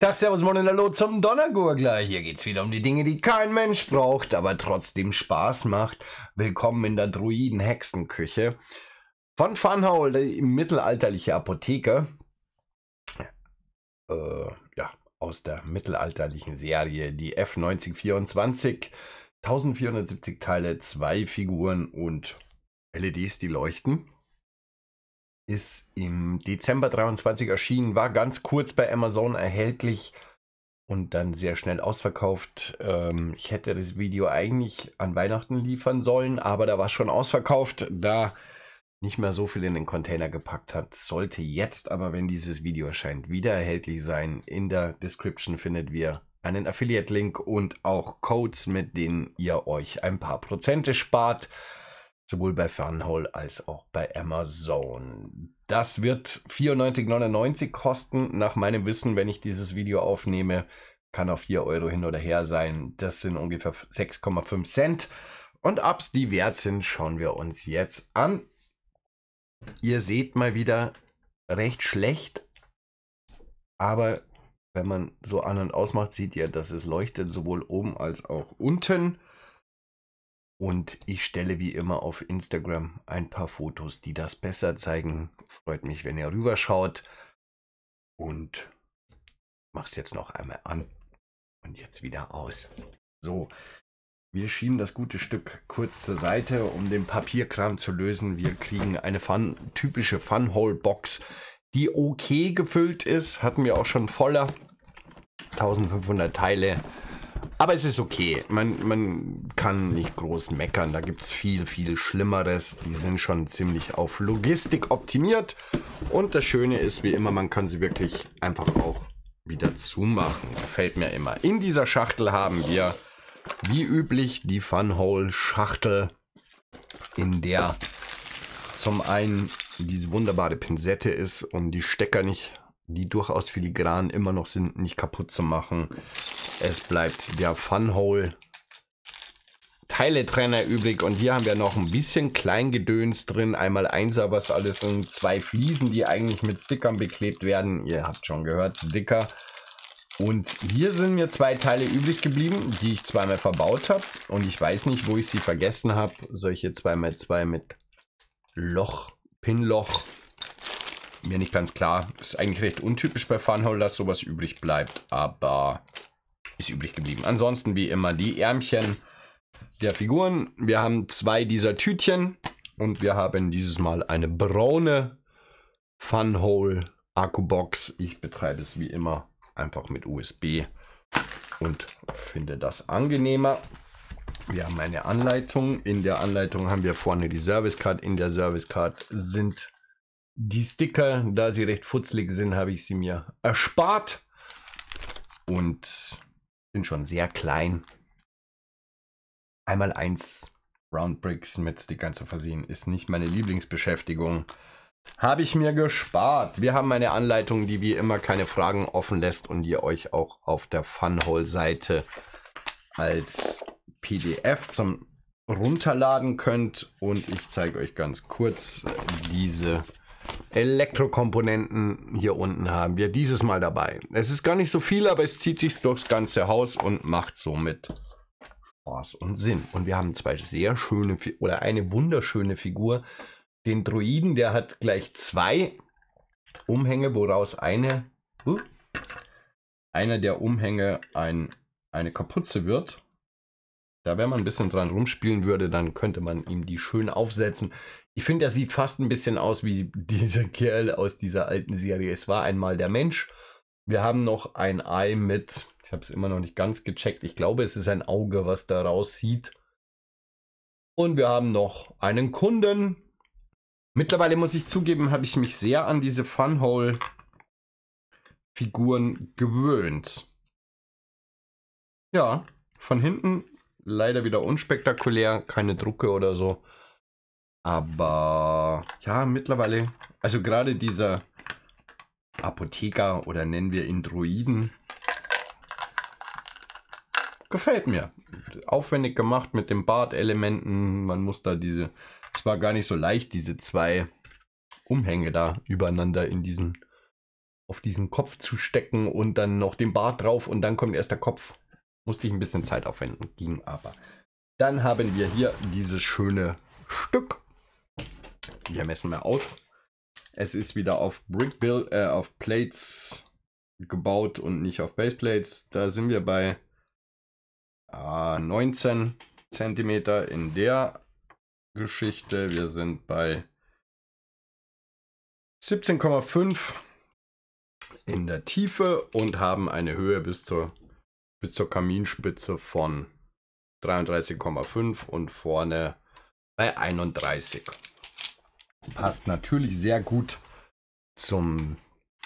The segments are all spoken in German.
Tag, Servus, Moin und Hallo zum Donnergurgler. Hier geht's wieder um die Dinge, die kein Mensch braucht, aber trotzdem Spaß macht. Willkommen in der Druiden-Hexenküche. Von Funhaul, die mittelalterliche Apotheke. Äh, ja, aus der mittelalterlichen Serie, die F9024. 1470 Teile, zwei Figuren und LEDs, die leuchten ist im Dezember 23 erschienen, war ganz kurz bei Amazon erhältlich und dann sehr schnell ausverkauft. Ähm, ich hätte das Video eigentlich an Weihnachten liefern sollen, aber da war es schon ausverkauft, da nicht mehr so viel in den Container gepackt hat. Sollte jetzt aber, wenn dieses Video erscheint, wieder erhältlich sein. In der Description findet ihr einen Affiliate-Link und auch Codes, mit denen ihr euch ein paar Prozente spart sowohl bei Fernhall als auch bei Amazon. Das wird 94,99 kosten, nach meinem Wissen, wenn ich dieses Video aufnehme. Kann auf 4 Euro hin oder her sein. Das sind ungefähr 6,5 Cent. Und ob es die wert sind, schauen wir uns jetzt an. Ihr seht mal wieder recht schlecht, aber wenn man so an und ausmacht, macht, sieht ihr, dass es leuchtet sowohl oben als auch unten. Und ich stelle wie immer auf Instagram ein paar Fotos, die das besser zeigen. Freut mich, wenn ihr rüberschaut. Und mach's jetzt noch einmal an und jetzt wieder aus. So, wir schieben das gute Stück kurz zur Seite, um den Papierkram zu lösen. Wir kriegen eine Fun typische Funhole-Box, die okay gefüllt ist. Hatten wir auch schon voller. 1500 Teile. Aber es ist okay. Man, man kann nicht groß meckern. Da gibt es viel, viel Schlimmeres. Die sind schon ziemlich auf Logistik optimiert. Und das Schöne ist, wie immer, man kann sie wirklich einfach auch wieder zumachen. Gefällt mir immer. In dieser Schachtel haben wir, wie üblich, die Funhole-Schachtel, in der zum einen diese wunderbare Pinsette ist, um die Stecker nicht, die durchaus filigran immer noch sind, nicht kaputt zu machen. Es bleibt der Funhole Teile-Trainer übrig und hier haben wir noch ein bisschen Kleingedöns drin. Einmal Einser, was alles sind. zwei Fliesen, die eigentlich mit Stickern beklebt werden. Ihr habt schon gehört, Sticker. Und hier sind mir zwei Teile übrig geblieben, die ich zweimal verbaut habe. Und ich weiß nicht, wo ich sie vergessen habe. Solche 2x2 mit Loch, Pinloch. Mir nicht ganz klar. Ist eigentlich recht untypisch bei Funhole, dass sowas übrig bleibt. Aber ist üblich geblieben. Ansonsten wie immer die Ärmchen der Figuren. Wir haben zwei dieser Tütchen und wir haben dieses Mal eine braune Funhole Akkubox. Ich betreibe es wie immer einfach mit USB und finde das angenehmer. Wir haben eine Anleitung. In der Anleitung haben wir vorne die Service Card. In der Service Card sind die Sticker. Da sie recht futzlig sind, habe ich sie mir erspart. Und sind schon sehr klein. Einmal eins Round Bricks mit Stickern zu versehen, ist nicht meine Lieblingsbeschäftigung. Habe ich mir gespart. Wir haben eine Anleitung, die wie immer keine Fragen offen lässt und ihr euch auch auf der Funhole-Seite als PDF zum runterladen könnt. Und ich zeige euch ganz kurz diese Elektrokomponenten hier unten haben wir dieses Mal dabei. Es ist gar nicht so viel, aber es zieht sich durchs ganze Haus und macht somit Spaß und Sinn. Und wir haben zwei sehr schöne oder eine wunderschöne Figur. Den Druiden, der hat gleich zwei Umhänge, woraus eine, uh, einer der Umhänge ein, eine Kapuze wird. Da, wenn man ein bisschen dran rumspielen würde, dann könnte man ihm die schön aufsetzen. Ich finde, er sieht fast ein bisschen aus wie dieser Kerl aus dieser alten Serie. Es war einmal der Mensch. Wir haben noch ein Ei mit, ich habe es immer noch nicht ganz gecheckt. Ich glaube, es ist ein Auge, was da sieht. Und wir haben noch einen Kunden. Mittlerweile muss ich zugeben, habe ich mich sehr an diese Funhole-Figuren gewöhnt. Ja, von hinten leider wieder unspektakulär, keine Drucke oder so. Aber ja, mittlerweile, also gerade dieser Apotheker oder nennen wir ihn Druiden, gefällt mir. Aufwendig gemacht mit den Bartelementen. Man muss da diese, es war gar nicht so leicht, diese zwei Umhänge da übereinander in diesen, auf diesen Kopf zu stecken und dann noch den Bart drauf und dann kommt erst der Kopf. Musste ich ein bisschen Zeit aufwenden, ging aber. Dann haben wir hier dieses schöne Stück. Wir messen mal aus. Es ist wieder auf Brick Build, äh, auf Plates gebaut und nicht auf Baseplates. Da sind wir bei äh, 19 cm in der Geschichte. Wir sind bei 17,5 in der Tiefe und haben eine Höhe bis zur bis zur Kaminspitze von 33,5 und vorne bei 31. Passt natürlich sehr gut zum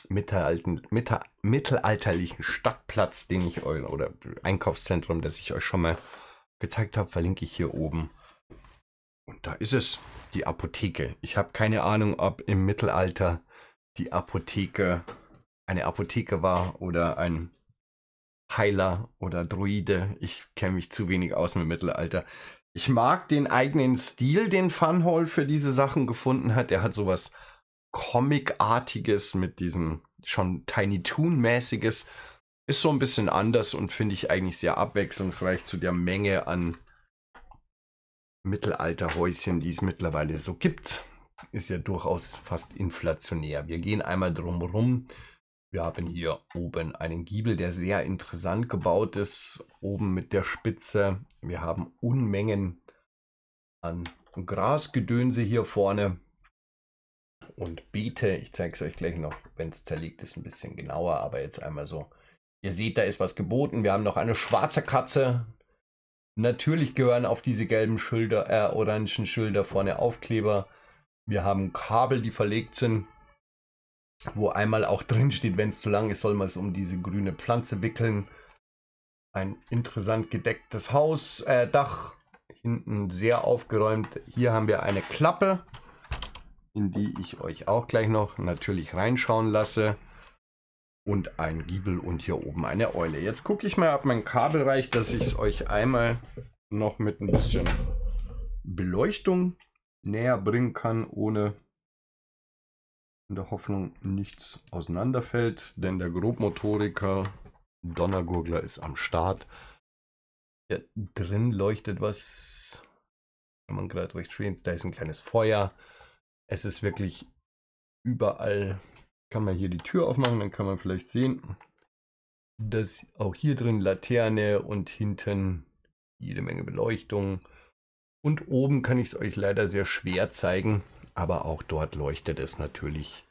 mittelalten, mittel, mittelalterlichen Stadtplatz, den ich euch oder Einkaufszentrum, das ich euch schon mal gezeigt habe, verlinke ich hier oben. Und da ist es, die Apotheke. Ich habe keine Ahnung, ob im Mittelalter die Apotheke eine Apotheke war oder ein Heiler oder Druide. Ich kenne mich zu wenig aus mit Mittelalter. Ich mag den eigenen Stil, den Funhall für diese Sachen gefunden hat. Er hat sowas Comic-artiges mit diesem schon Tiny Toon-mäßiges. Ist so ein bisschen anders und finde ich eigentlich sehr abwechslungsreich zu der Menge an Mittelalterhäuschen, die es mittlerweile so gibt. Ist ja durchaus fast inflationär. Wir gehen einmal drumherum. Wir haben hier oben einen Giebel, der sehr interessant gebaut ist, oben mit der Spitze. Wir haben Unmengen an Grasgedönse hier vorne und Beete. Ich zeige es euch gleich noch, wenn es zerlegt ist, ein bisschen genauer, aber jetzt einmal so. Ihr seht, da ist was geboten. Wir haben noch eine schwarze Katze. Natürlich gehören auf diese gelben Schilder, äh, orangen Schilder vorne Aufkleber. Wir haben Kabel, die verlegt sind wo einmal auch drin steht, wenn es zu lang ist, soll man es um diese grüne Pflanze wickeln. Ein interessant gedecktes Haus, äh, Dach, hinten sehr aufgeräumt. Hier haben wir eine Klappe, in die ich euch auch gleich noch natürlich reinschauen lasse. Und ein Giebel und hier oben eine Eule. Jetzt gucke ich mal, ob mein Kabel reicht, dass ich es euch einmal noch mit ein bisschen Beleuchtung näher bringen kann, ohne in der Hoffnung nichts auseinanderfällt, denn der Grobmotoriker Donnergurgler ist am Start. Ja, drin leuchtet was, wenn man gerade recht schwingt, da ist ein kleines Feuer. Es ist wirklich überall, kann man hier die Tür aufmachen, dann kann man vielleicht sehen, dass auch hier drin Laterne und hinten jede Menge Beleuchtung. Und oben kann ich es euch leider sehr schwer zeigen aber auch dort leuchtet es natürlich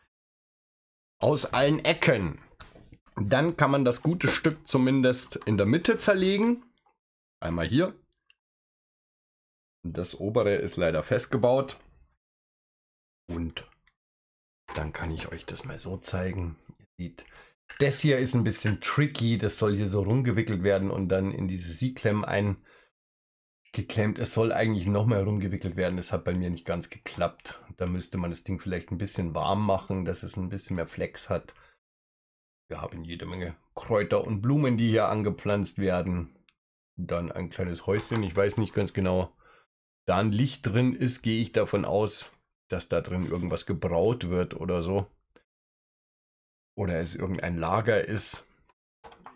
aus allen Ecken. Dann kann man das gute Stück zumindest in der Mitte zerlegen. Einmal hier. Das obere ist leider festgebaut. Und dann kann ich euch das mal so zeigen. Ihr seht, das hier ist ein bisschen tricky. Das soll hier so rumgewickelt werden und dann in diese Sie-Klemm ein geklemmt. Es soll eigentlich noch mehr rumgewickelt werden. Das hat bei mir nicht ganz geklappt. Da müsste man das Ding vielleicht ein bisschen warm machen, dass es ein bisschen mehr Flex hat. Wir haben jede Menge Kräuter und Blumen, die hier angepflanzt werden. Dann ein kleines Häuschen, ich weiß nicht ganz genau. Da ein Licht drin ist, gehe ich davon aus, dass da drin irgendwas gebraut wird oder so. Oder es irgendein Lager ist.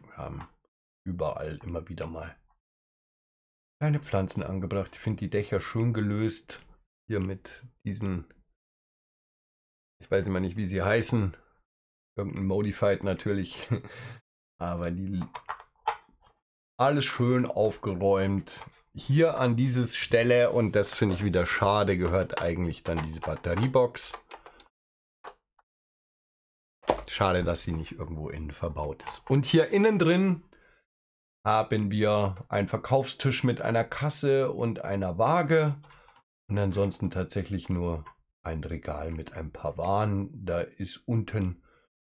Wir haben überall immer wieder mal keine Pflanzen angebracht. Ich finde die Dächer schön gelöst. Hier mit diesen, ich weiß immer nicht, wie sie heißen. Irgendein Modified natürlich. Aber die alles schön aufgeräumt. Hier an diese Stelle, und das finde ich wieder schade, gehört eigentlich dann diese Batteriebox. Schade, dass sie nicht irgendwo innen verbaut ist. Und hier innen drin haben wir einen Verkaufstisch mit einer Kasse und einer Waage und ansonsten tatsächlich nur ein Regal mit ein paar Waren. Da ist unten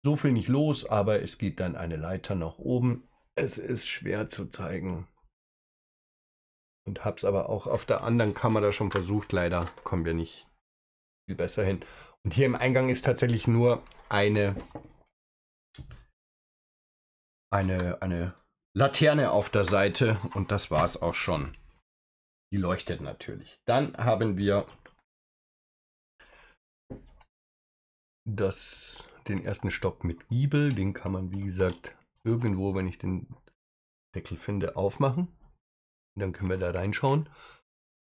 so viel nicht los, aber es geht dann eine Leiter nach oben. Es ist schwer zu zeigen. Und hab's aber auch auf der anderen Kamera schon versucht. Leider kommen wir nicht viel besser hin. Und hier im Eingang ist tatsächlich nur eine, eine, eine Laterne auf der Seite und das war es auch schon. Die leuchtet natürlich. Dann haben wir das, den ersten Stock mit Giebel. Den kann man, wie gesagt, irgendwo, wenn ich den Deckel finde, aufmachen. Und dann können wir da reinschauen.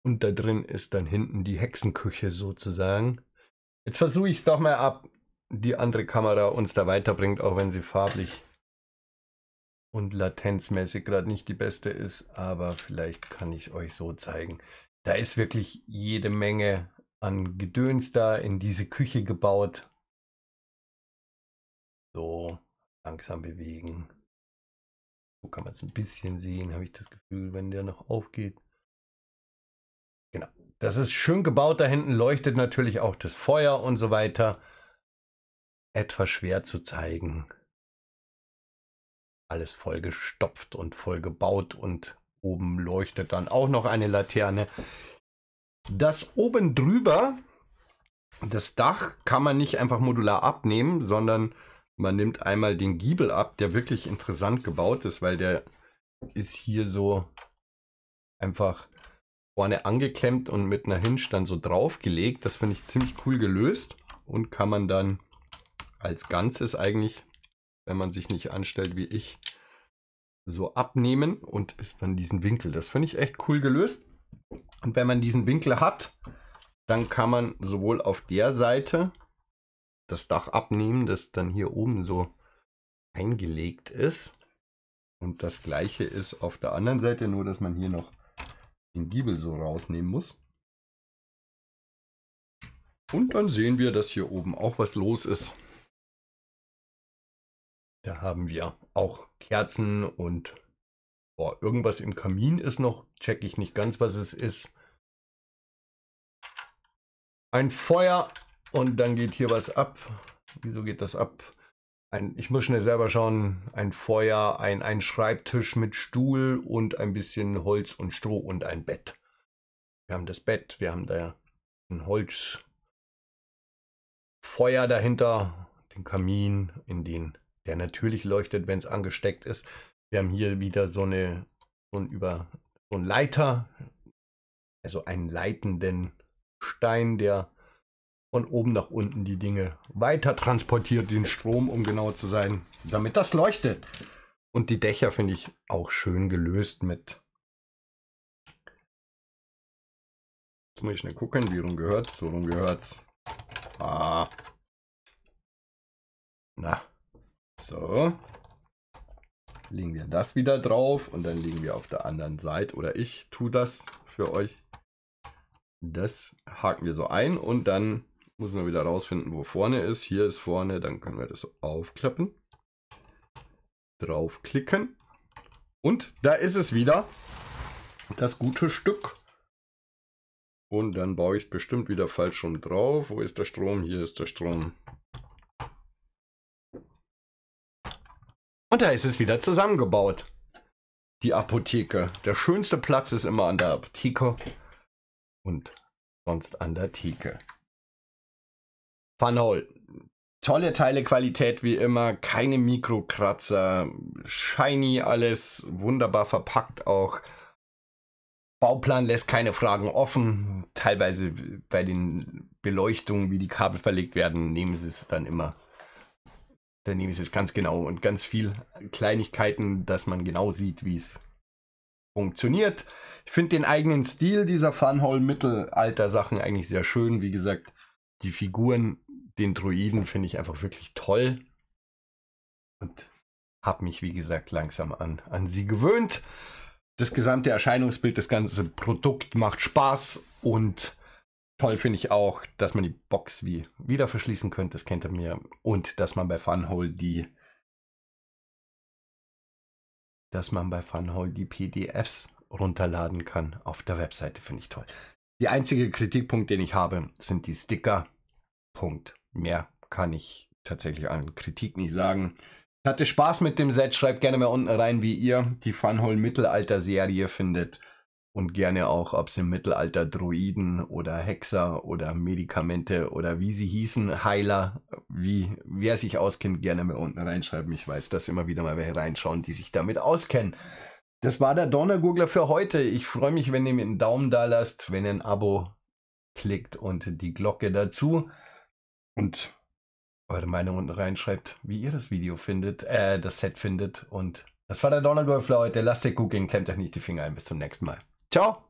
Und da drin ist dann hinten die Hexenküche sozusagen. Jetzt versuche ich es doch mal ab, die andere Kamera uns da weiterbringt, auch wenn sie farblich und latenzmäßig gerade nicht die beste ist, aber vielleicht kann ich es euch so zeigen. Da ist wirklich jede Menge an Gedöns da in diese Küche gebaut. So, langsam bewegen. So kann man es ein bisschen sehen, habe ich das Gefühl, wenn der noch aufgeht. Genau. Das ist schön gebaut. Da hinten leuchtet natürlich auch das Feuer und so weiter. Etwas schwer zu zeigen alles vollgestopft und vollgebaut und oben leuchtet dann auch noch eine Laterne. Das oben drüber, das Dach, kann man nicht einfach modular abnehmen, sondern man nimmt einmal den Giebel ab, der wirklich interessant gebaut ist, weil der ist hier so einfach vorne angeklemmt und mit einer Hinge dann so draufgelegt. Das finde ich ziemlich cool gelöst und kann man dann als Ganzes eigentlich wenn man sich nicht anstellt wie ich, so abnehmen und ist dann diesen Winkel. Das finde ich echt cool gelöst. Und wenn man diesen Winkel hat, dann kann man sowohl auf der Seite das Dach abnehmen, das dann hier oben so eingelegt ist. Und das gleiche ist auf der anderen Seite, nur dass man hier noch den Giebel so rausnehmen muss. Und dann sehen wir, dass hier oben auch was los ist. Da haben wir auch Kerzen und boah, irgendwas im Kamin ist noch. Check ich nicht ganz, was es ist. Ein Feuer und dann geht hier was ab. Wieso geht das ab? Ein, ich muss schnell selber schauen. Ein Feuer, ein, ein Schreibtisch mit Stuhl und ein bisschen Holz und Stroh und ein Bett. Wir haben das Bett, wir haben da ein Holzfeuer dahinter, den Kamin, in den der natürlich leuchtet, wenn es angesteckt ist. Wir haben hier wieder so eine so ein über so ein Leiter, also einen leitenden Stein, der von oben nach unten die Dinge weiter transportiert, den Strom, um genau zu sein, damit das leuchtet. Und die Dächer finde ich auch schön gelöst mit. Jetzt muss ich schnell gucken, wie rum gehört's, so rum gehört's. Ah. Na. So. Legen wir das wieder drauf und dann legen wir auf der anderen Seite, oder ich tue das für euch. Das haken wir so ein und dann müssen wir wieder rausfinden, wo vorne ist. Hier ist vorne, dann können wir das so aufklappen. Draufklicken. Und da ist es wieder, das gute Stück. Und dann baue ich es bestimmt wieder falsch rum drauf. Wo ist der Strom? Hier ist der Strom. Und da ist es wieder zusammengebaut. Die Apotheke. Der schönste Platz ist immer an der Apotheke und sonst an der Theke. Funhole. Tolle Teilequalität wie immer, keine Mikrokratzer, shiny alles, wunderbar verpackt auch. Bauplan lässt keine Fragen offen. Teilweise bei den Beleuchtungen, wie die Kabel verlegt werden, nehmen sie es dann immer daneben ist es ganz genau und ganz viel Kleinigkeiten, dass man genau sieht, wie es funktioniert. Ich finde den eigenen Stil dieser Funhole-Mittelalter-Sachen eigentlich sehr schön. Wie gesagt, die Figuren, den Druiden finde ich einfach wirklich toll. Und habe mich, wie gesagt, langsam an, an sie gewöhnt. Das gesamte Erscheinungsbild, das ganze Produkt macht Spaß und Toll finde ich auch, dass man die Box wie wieder verschließen könnte, das kennt ihr mir. Und dass man bei Funhole die dass man bei Funhole die PDFs runterladen kann auf der Webseite, finde ich toll. Die einzige Kritikpunkt, den ich habe, sind die Sticker. Punkt. Mehr kann ich tatsächlich an Kritik nicht sagen. Ich hatte Spaß mit dem Set. Schreibt gerne mal unten rein, wie ihr die Funhole Mittelalter Serie findet und gerne auch, ob es im Mittelalter Druiden oder Hexer oder Medikamente oder wie sie hießen, Heiler, wie wer sich auskennt, gerne mal unten reinschreiben. Ich weiß, dass immer wieder mal welche reinschauen, die sich damit auskennen. Das war der Donnergurgler für heute. Ich freue mich, wenn ihr mir einen Daumen da lasst, wenn ihr ein Abo klickt und die Glocke dazu. Und eure Meinung unten reinschreibt, wie ihr das Video findet, äh, das Set findet. Und das war der Donnergurgler für heute. Lasst ihr gucken, klemmt euch nicht die Finger ein. Bis zum nächsten Mal. Tchau!